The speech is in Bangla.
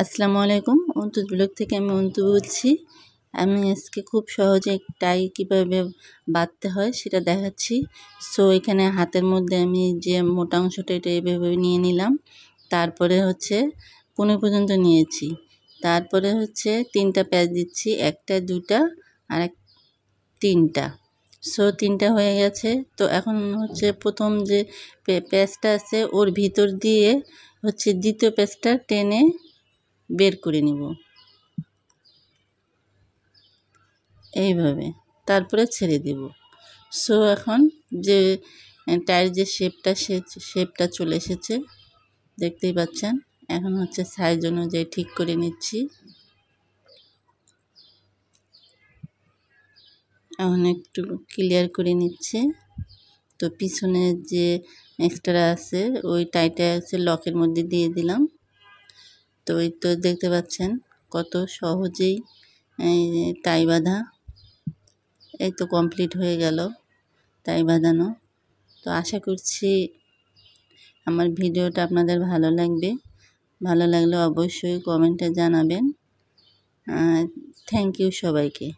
আসসালামু আলাইকুম অন্তু ব্লগ থেকে আমি অন্তু বলছি আমি আজকে খুব সহজে টাই কীভাবে বাঁধতে হয় সেটা দেখাচ্ছি সো এখানে হাতের মধ্যে আমি যে মোটা অংশটা এটা এভাবে নিয়ে নিলাম তারপরে হচ্ছে পুনে পর্যন্ত নিয়েছি তারপরে হচ্ছে তিনটা প্যাঁচ দিচ্ছি একটা দুটা আর এক তিনটা সো তিনটা হয়ে গেছে তো এখন হচ্ছে প্রথম যে প্যাঁচটা আছে ওর ভিতর দিয়ে হচ্ছে দ্বিতীয় প্যাঁচটা টেনে বের করে নিব এইভাবে তারপরে ছেড়ে দেব সো এখন যে টায়ার যে শেপটা সে শেপটা চলে এসেছে দেখতেই পাচ্ছেন এখন হচ্ছে সাইজ অনুযায়ী ঠিক করে নিচ্ছি এখন একটু ক্লিয়ার করে নিচ্ছে তো পিছনে যে এক্সট্রা আছে ওই টাইটা আছে লকের মধ্যে দিয়ে দিলাম তো এই তো দেখতে পাচ্ছেন কত সহজেই টাই বাঁধা এই তো কমপ্লিট হয়ে গেল টাই বাঁধানো তো আশা করছি আমার ভিডিওটা আপনাদের ভালো লাগবে ভালো লাগলে অবশ্যই কমেন্টে জানাবেন থ্যাংক ইউ সবাইকে